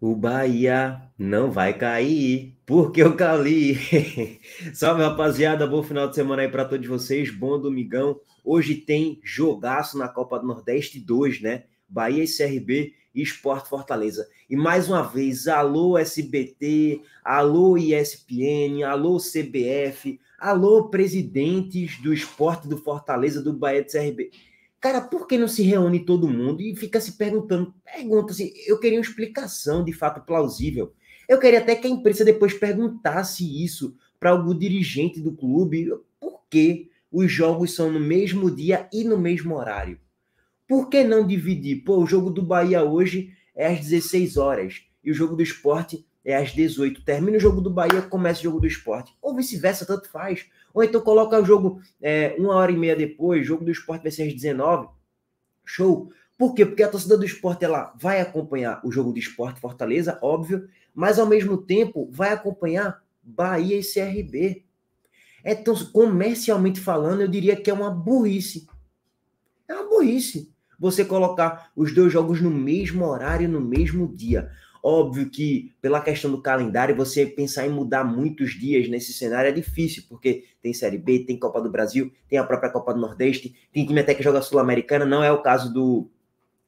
O Bahia não vai cair, porque eu cali. Salve, rapaziada. Bom final de semana aí para todos vocês. Bom domingão. Hoje tem jogaço na Copa do Nordeste 2, né? Bahia e CRB e Esporte Fortaleza. E mais uma vez, alô SBT, alô ESPN, alô CBF, alô presidentes do Esporte do Fortaleza, do Bahia e do CRB. Cara, por que não se reúne todo mundo e fica se perguntando? Pergunta-se, assim, eu queria uma explicação de fato plausível. Eu queria até que a imprensa depois perguntasse isso para algum dirigente do clube. Por que os jogos são no mesmo dia e no mesmo horário? Por que não dividir? Pô, o jogo do Bahia hoje é às 16 horas e o jogo do esporte é às 18. Termina o jogo do Bahia, começa o jogo do esporte. Ou vice-versa, tanto faz. Ou então coloca o jogo é, uma hora e meia depois, jogo do esporte vai ser às 19 Show. Por quê? Porque a torcida do esporte ela é vai acompanhar o jogo do esporte Fortaleza, óbvio, mas ao mesmo tempo vai acompanhar Bahia e CRB. Então, é comercialmente falando, eu diria que é uma burrice. É uma burrice você colocar os dois jogos no mesmo horário, no mesmo dia. Óbvio que, pela questão do calendário, você pensar em mudar muitos dias nesse cenário é difícil, porque tem Série B, tem Copa do Brasil, tem a própria Copa do Nordeste, tem time até que joga Sul-Americana, não é o caso do,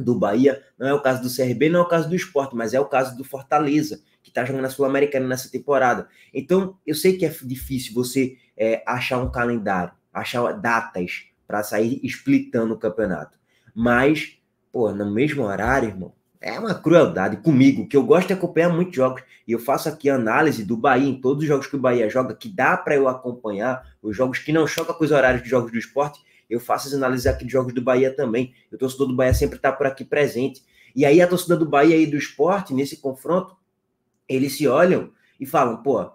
do Bahia, não é o caso do CRB, não é o caso do esporte, mas é o caso do Fortaleza, que está jogando a Sul-Americana nessa temporada. Então, eu sei que é difícil você é, achar um calendário, achar datas para sair explitando o campeonato, mas, pô, no mesmo horário, irmão é uma crueldade comigo, que eu gosto de acompanhar muitos jogos. E eu faço aqui análise do Bahia em todos os jogos que o Bahia joga, que dá para eu acompanhar, os jogos que não chocam com os horários de jogos do esporte. Eu faço as análises aqui de jogos do Bahia também. O torcedor do Bahia sempre está por aqui presente. E aí a torcida do Bahia e do esporte, nesse confronto, eles se olham e falam, pô,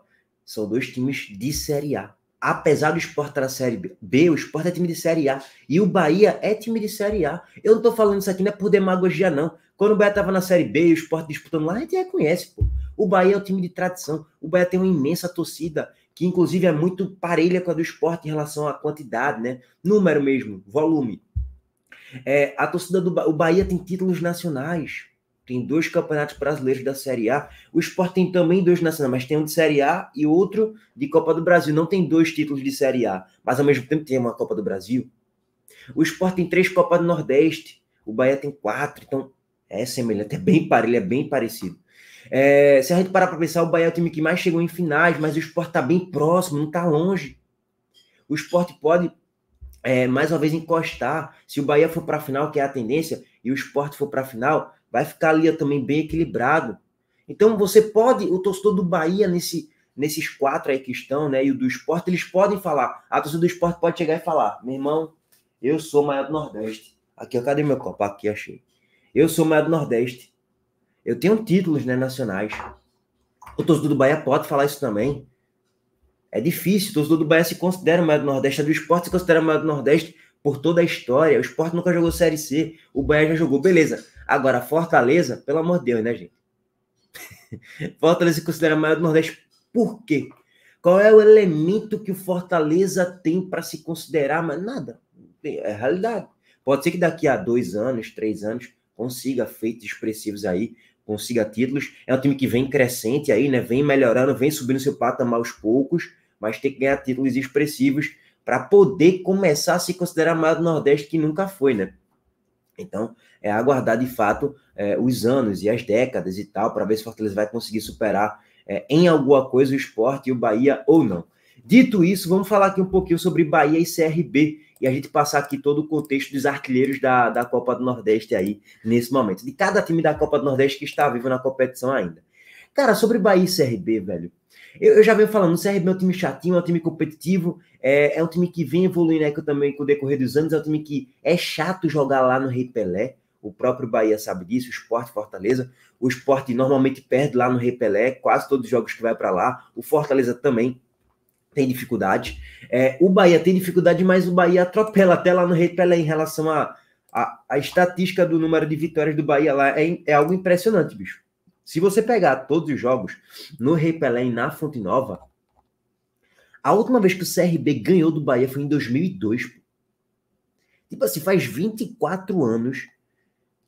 são dois times de Série A. Apesar do esporte estar na Série B, o esporte é time de Série A. E o Bahia é time de Série A. Eu não estou falando isso aqui não é por demagogia, não. Quando o Bahia estava na Série B, o esporte disputando lá, a gente reconhece, pô. O Bahia é um time de tradição. O Bahia tem uma imensa torcida, que inclusive é muito parelha com a do esporte em relação à quantidade, né? Número mesmo, volume. É, a torcida do ba... o Bahia tem títulos nacionais. Tem dois campeonatos brasileiros da Série A. O esporte tem também dois nacionais, mas tem um de Série A e outro de Copa do Brasil. Não tem dois títulos de Série A, mas ao mesmo tempo tem uma Copa do Brasil. O esporte tem três Copas do Nordeste. O Bahia tem quatro. Então, é semelhante, é bem parelho, é bem parecido. É, se a gente parar para pensar, o Bahia é o time que mais chegou em finais, mas o esporte está bem próximo, não está longe. O esporte pode, é, mais uma vez, encostar. Se o Bahia for para a final, que é a tendência, e o esporte for para a final, vai ficar ali também bem equilibrado. Então você pode, o torcedor do Bahia, nesse, nesses quatro aí que estão, né, e o do esporte, eles podem falar. A torcida do esporte pode chegar e falar: meu irmão, eu sou maior do Nordeste. Aqui, ó, cadê meu copo? Aqui, achei. Eu sou maior do Nordeste. Eu tenho títulos né, nacionais. O torcedor do Bahia pode falar isso também. É difícil. O torcedor do Bahia se considera maior do Nordeste. A do esporte se considera maior do Nordeste por toda a história. O esporte nunca jogou Série C. O Bahia já jogou. Beleza. Agora, Fortaleza, pelo amor de Deus, né, gente? Fortaleza se considera maior do Nordeste por quê? Qual é o elemento que o Fortaleza tem para se considerar? Mas nada. É realidade. Pode ser que daqui a dois anos, três anos, consiga feitos expressivos aí, consiga títulos. É um time que vem crescente aí, né? Vem melhorando, vem subindo seu patamar aos poucos, mas tem que ganhar títulos expressivos para poder começar a se considerar maior do Nordeste que nunca foi, né? Então, é aguardar de fato é, os anos e as décadas e tal, para ver se o Fortaleza vai conseguir superar é, em alguma coisa o esporte e o Bahia ou não. Dito isso, vamos falar aqui um pouquinho sobre Bahia e CRB, e a gente passar aqui todo o contexto dos artilheiros da, da Copa do Nordeste aí, nesse momento. De cada time da Copa do Nordeste que está vivo na competição ainda. Cara, sobre Bahia e CRB, velho. Eu, eu já venho falando, o CRB é um time chatinho, é um time competitivo, é, é um time que vem evoluindo também com o decorrer dos anos, é um time que é chato jogar lá no Rei Pelé. O próprio Bahia sabe disso, o Sport Fortaleza. O Sport normalmente perde lá no Rei Pelé, quase todos os jogos que vai para lá. O Fortaleza também tem dificuldade. É, o Bahia tem dificuldade, mas o Bahia atropela até lá no Rei Pelé em relação a, a, a, estatística do número de vitórias do Bahia lá. É, é algo impressionante, bicho. Se você pegar todos os jogos no Rei Pelé e na Fonte Nova, a última vez que o CRB ganhou do Bahia foi em 2002. Tipo assim, faz 24 anos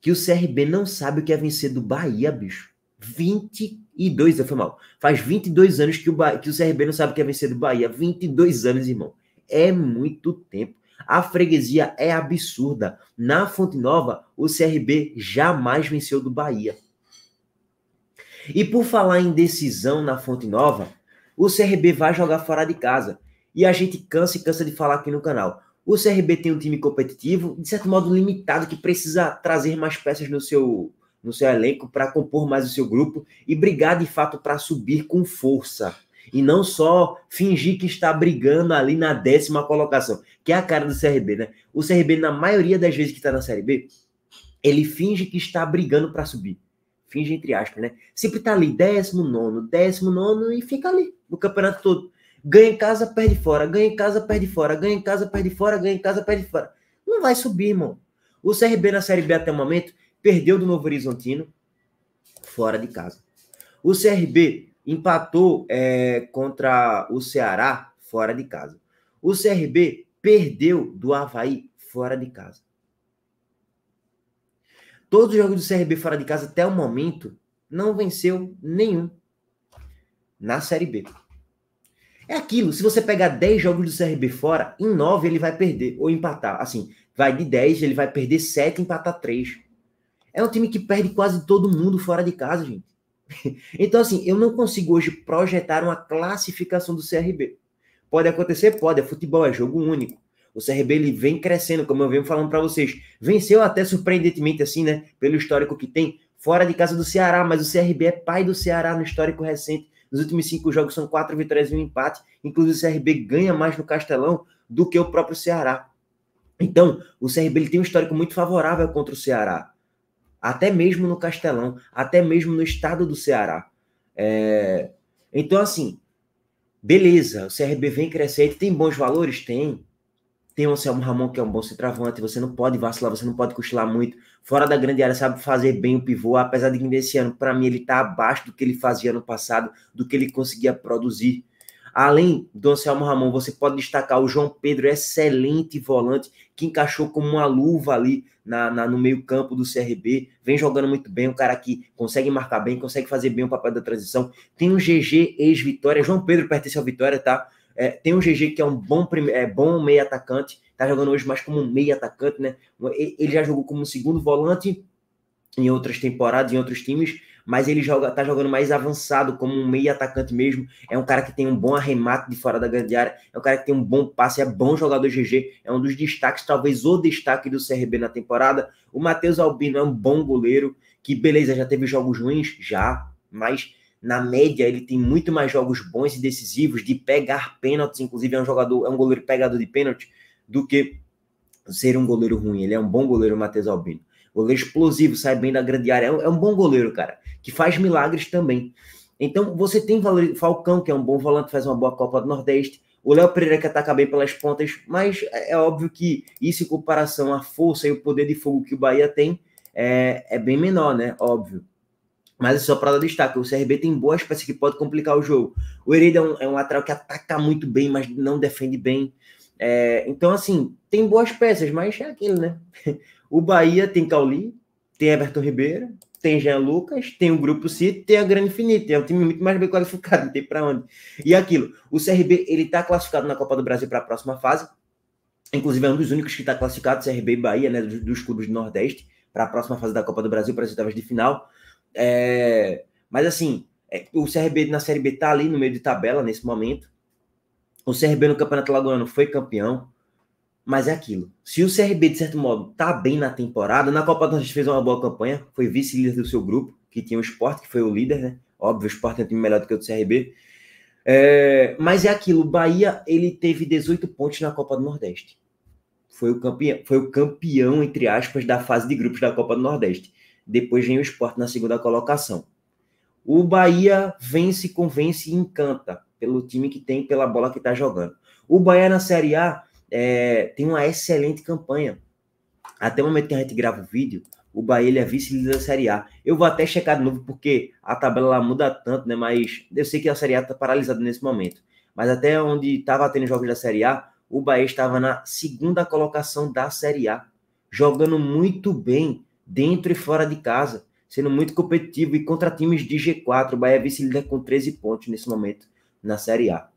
que o CRB não sabe o que é vencer do Bahia, bicho. 22, foi mal. Faz 22 anos que o, que o CRB não sabe o que é vencer do Bahia. 22 anos, irmão. É muito tempo. A freguesia é absurda. Na Fonte Nova, o CRB jamais venceu do Bahia. E por falar em decisão na Fonte Nova, o CRB vai jogar fora de casa. E a gente cansa e cansa de falar aqui no canal. O CRB tem um time competitivo, de certo modo limitado, que precisa trazer mais peças no seu no seu elenco para compor mais o seu grupo e brigar de fato para subir com força. E não só fingir que está brigando ali na décima colocação, que é a cara do CRB, né? O CRB, na maioria das vezes que está na Série B, ele finge que está brigando para subir. Finge entre aspas, né? Sempre está ali, décimo nono, décimo nono e fica ali no campeonato todo. Ganha em casa, perde fora, ganha em casa, perde fora, ganha em casa, perde fora, ganha em casa, perde fora. Não vai subir, irmão. O CRB na Série B até o momento perdeu do Novo Horizontino fora de casa. O CRB empatou é, contra o Ceará fora de casa. O CRB perdeu do Havaí fora de casa. Todos os jogos do CRB fora de casa até o momento não venceu nenhum na Série B. É aquilo, se você pegar 10 jogos do CRB fora, em 9 ele vai perder ou empatar. Assim, vai de 10, ele vai perder 7 e empatar 3. É um time que perde quase todo mundo fora de casa, gente. Então, assim, eu não consigo hoje projetar uma classificação do CRB. Pode acontecer? Pode. É futebol, é jogo único. O CRB ele vem crescendo, como eu venho falando para vocês. Venceu até surpreendentemente, assim, né? Pelo histórico que tem, fora de casa do Ceará, mas o CRB é pai do Ceará no histórico recente. Nos últimos cinco jogos são quatro vitórias e um empate. Inclusive, o CRB ganha mais no Castelão do que o próprio Ceará. Então, o CRB ele tem um histórico muito favorável contra o Ceará até mesmo no Castelão, até mesmo no estado do Ceará. É... Então, assim, beleza, o CRB vem crescente, tem bons valores? Tem. Tem o Anselmo Ramon, que é um bom centroavante, você não pode vacilar, você não pode cochilar muito. Fora da grande área, sabe fazer bem o pivô, apesar de que nesse ano, para mim, ele está abaixo do que ele fazia no passado, do que ele conseguia produzir. Além do Anselmo Ramon, você pode destacar o João Pedro, excelente volante, que encaixou como uma luva ali na, na no meio-campo do CRB. Vem jogando muito bem, um cara que consegue marcar bem, consegue fazer bem o papel da transição. Tem um GG ex-Vitória, João Pedro pertence ao Vitória, tá? É, tem um GG que é um bom, é, bom meio atacante, tá jogando hoje mais como um meio atacante, né? Ele já jogou como segundo volante em outras temporadas, em outros times, mas ele joga, tá jogando mais avançado, como um meio atacante mesmo. É um cara que tem um bom arremate de fora da grande área, é um cara que tem um bom passe, é bom jogador GG, é um dos destaques, talvez o destaque do CRB na temporada. O Matheus Albino é um bom goleiro, que beleza, já teve jogos ruins? Já, mas na média, ele tem muito mais jogos bons e decisivos de pegar pênaltis, inclusive é um jogador, é um goleiro pegador de pênalti do que ser um goleiro ruim. Ele é um bom goleiro, Matheus Albino. Goleiro explosivo, sai bem da grande área. É, é um bom goleiro, cara, que faz milagres também. Então, você tem Falcão, que é um bom volante, faz uma boa Copa do Nordeste. O Léo Pereira que ataca bem pelas pontas, mas é, é óbvio que isso em comparação à força e o poder de fogo que o Bahia tem é, é bem menor, né? Óbvio. Mas é só para dar destaque, o CRB tem boas peças que pode complicar o jogo. O Hereda é um, é um lateral que ataca muito bem, mas não defende bem. É, então, assim, tem boas peças, mas é aquilo, né? O Bahia tem Cauli, tem Everton Ribeiro, tem Jean Lucas, tem o Grupo City, tem a Grande Infinita. É um time muito mais bem qualificado, não tem para onde. E aquilo, o CRB, ele está classificado na Copa do Brasil para a próxima fase. Inclusive, é um dos únicos que está classificado, CRB e Bahia, né, dos, dos clubes do Nordeste, para a próxima fase da Copa do Brasil, para as oitavas de final. É... Mas, assim, é... o CRB na Série B está ali no meio de tabela nesse momento. O CRB no Campeonato Lagoano foi campeão. Mas é aquilo. Se o CRB, de certo modo, tá bem na temporada, na Copa do Nordeste fez uma boa campanha, foi vice-líder do seu grupo, que tinha o Sport, que foi o líder, né? Óbvio, o Sport é um time melhor do que o do CRB. É, mas é aquilo, o Bahia ele teve 18 pontos na Copa do Nordeste. Foi o campeão, foi o campeão entre aspas da fase de grupos da Copa do Nordeste. Depois vem o Sport na segunda colocação. O Bahia vence, convence e encanta pelo time que tem, pela bola que está jogando. O Bahia na Série A é, tem uma excelente campanha. Até o momento que a gente grava o vídeo, o Bahia é vice-líder da Série A. Eu vou até checar de novo, porque a tabela lá muda tanto, né? Mas eu sei que a Série A está paralisada nesse momento. Mas até onde estava tendo jogos da Série A, o Bahia estava na segunda colocação da Série A, jogando muito bem dentro e fora de casa, sendo muito competitivo e contra times de G4. O Bahia é vice-líder com 13 pontos nesse momento na Série A.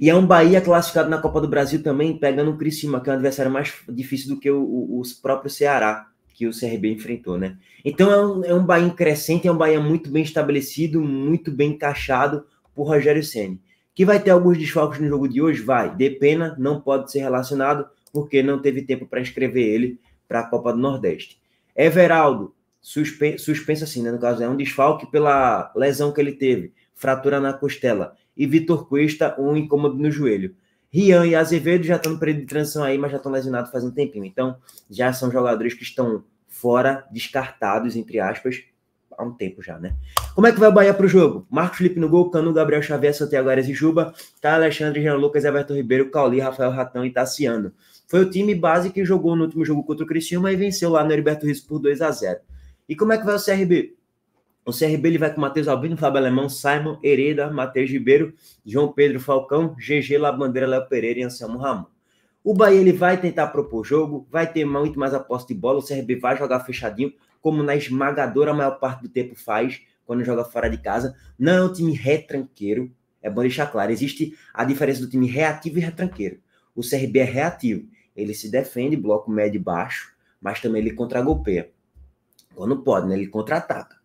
E é um Bahia classificado na Copa do Brasil também, pegando o Criciúma, que é um adversário mais difícil do que o, o, o próprio Ceará, que o CRB enfrentou, né? Então é um, é um Bahia crescente, é um Bahia muito bem estabelecido, muito bem encaixado por Rogério Ceni. Que vai ter alguns desfalques no jogo de hoje? Vai. De pena, não pode ser relacionado, porque não teve tempo para escrever ele para a Copa do Nordeste. Everaldo, suspenso, suspenso assim, né? No caso, é um desfalque pela lesão que ele teve, fratura na costela e Vitor Cuesta, um incômodo no joelho. Rian e Azevedo já estão no período de transição aí, mas já estão lesionados faz um tempinho. Então, já são jogadores que estão fora, descartados, entre aspas, há um tempo já, né? Como é que vai o Bahia pro jogo? Marcos Felipe no gol, Cano, Gabriel Xavier, Santiago Arias e Juba, tá Alexandre, Jean Lucas, Everton Ribeiro, Cauli, Rafael Ratão e Tassiano. Foi o time base que jogou no último jogo contra o Criciúma e venceu lá no Heriberto Rios por 2 a 0 E como é que vai o CRB? O CRB ele vai com Matheus Albino, Fábio Alemão, Simon, Hereda, Matheus Ribeiro, João Pedro Falcão, GG, Labandeira, Léo Pereira e Anselmo Ramon. O Bahia ele vai tentar propor jogo, vai ter muito mais aposta de bola, o CRB vai jogar fechadinho, como na esmagadora maior parte do tempo faz, quando joga fora de casa. Não é um time retranqueiro, é bom deixar claro. Existe a diferença do time reativo e retranqueiro. O CRB é reativo, ele se defende, bloco médio e baixo, mas também ele contra-golpeia. Quando pode, né? ele contra-ataca.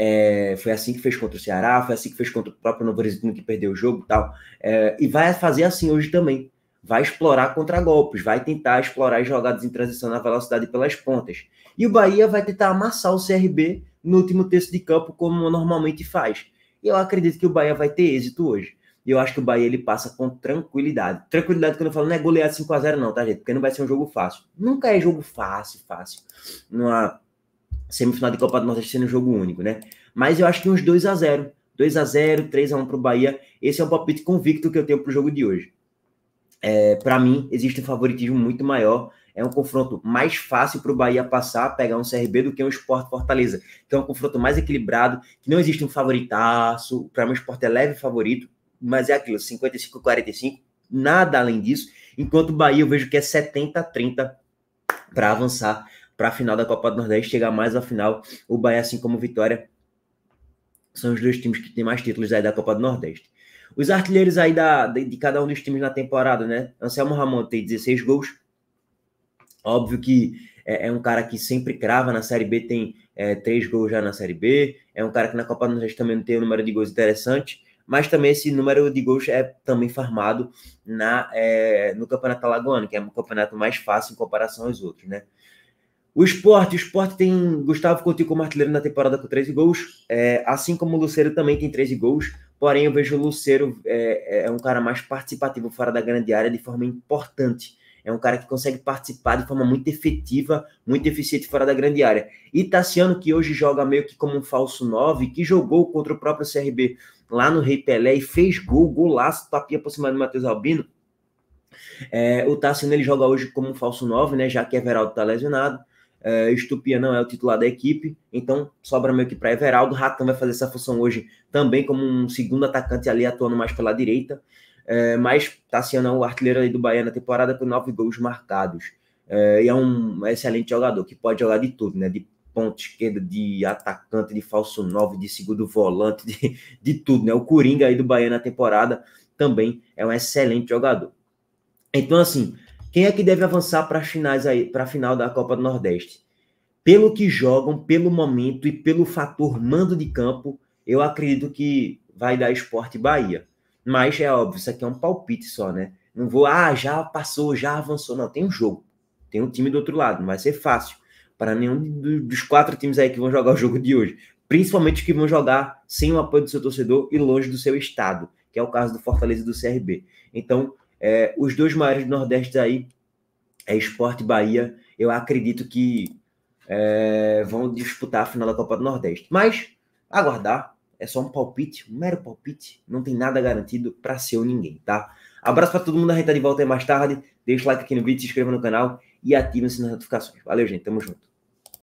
É, foi assim que fez contra o Ceará, foi assim que fez contra o próprio Novo Horizontino que perdeu o jogo tal. É, e vai fazer assim hoje também. Vai explorar contra-golpes, vai tentar explorar jogadas em transição na velocidade pelas pontas. E o Bahia vai tentar amassar o CRB no último terço de campo, como normalmente faz. E eu acredito que o Bahia vai ter êxito hoje. E eu acho que o Bahia ele passa com tranquilidade. Tranquilidade quando eu falo não é goleado 5x0, não, tá, gente? Porque não vai ser um jogo fácil. Nunca é jogo fácil, fácil. Não há semifinal de Copa do Nordeste sendo jogo único, né? Mas eu acho que uns 2 a 0 2 a 0 3 a 1 para o Bahia. Esse é um palpite convicto que eu tenho para o jogo de hoje. É, para mim, existe um favoritismo muito maior. É um confronto mais fácil para o Bahia passar, pegar um CRB do que um Sport Fortaleza. Então, é um confronto mais equilibrado, que não existe um favoritaço. Para mim, o Sport é leve favorito, mas é aquilo, 55-45, nada além disso. Enquanto o Bahia, eu vejo que é 70-30 para avançar para a final da Copa do Nordeste, chegar mais à final. O Bahia, assim como o Vitória, são os dois times que têm mais títulos aí da Copa do Nordeste. Os artilheiros aí da, de, de cada um dos times na temporada, né? Anselmo Ramon tem 16 gols. Óbvio que é, é, um cara que sempre crava na Série B, tem é, três gols já na Série B, é um cara que na Copa do Nordeste também tem um número de gols interessante, mas também esse número de gols é também farmado na, é, no Campeonato Alagoano, que é um campeonato mais fácil em comparação aos outros, né? O esporte, o esporte tem Gustavo Coutinho como artilheiro na temporada com 13 gols, é, assim como o Luceiro também tem 13 gols, porém eu vejo o Luceiro é, é, um cara mais participativo fora da grande área de forma importante. É um cara que consegue participar de forma muito efetiva, muito eficiente fora da grande área. E Tassiano, que hoje joga meio que como um falso 9, que jogou contra o próprio CRB lá no Rei Pelé e fez gol, golaço, tapinha por cima do Matheus Albino. É, o Tassiano ele joga hoje como um falso 9, né, já que Everaldo está lesionado. É, Estupia não é o titular da equipe, então sobra meio que para Everaldo. Ratan vai fazer essa função hoje também como um segundo atacante ali, atuando mais pela direita. É, mas Tassiano tá é o artilheiro ali do Bahia na temporada com nove gols marcados. É, e é um excelente jogador que pode jogar de tudo, né? De ponta esquerda, de atacante, de falso nove, de segundo volante, de, de tudo, né? O Coringa aí do Bahia na temporada também é um excelente jogador. Então, assim, quem é que deve avançar para finais aí, para a final da Copa do Nordeste? Pelo que jogam, pelo momento e pelo fator mando de campo, eu acredito que vai dar Esporte Bahia. Mas é óbvio, isso aqui é um palpite só, né? Não vou, ah, já passou, já avançou. Não, tem um jogo. Tem um time do outro lado, não vai ser fácil para nenhum dos quatro times aí que vão jogar o jogo de hoje. Principalmente os que vão jogar sem o apoio do seu torcedor e longe do seu estado, que é o caso do Fortaleza e do CRB. Então, é, os dois maiores do Nordeste aí é Esporte Bahia. Eu acredito que é, vão disputar a final da Copa do Nordeste. Mas aguardar. É só um palpite, um mero palpite. Não tem nada garantido para ser ou ninguém, tá? Abraço para todo mundo. A gente tá de volta aí mais tarde. Deixa o like aqui no vídeo, se inscreva no canal e ative as notificações. Valeu, gente. Tamo junto.